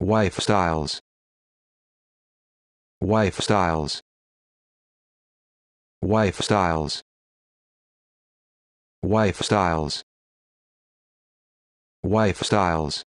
wife styles wife styles wife styles wife styles wife styles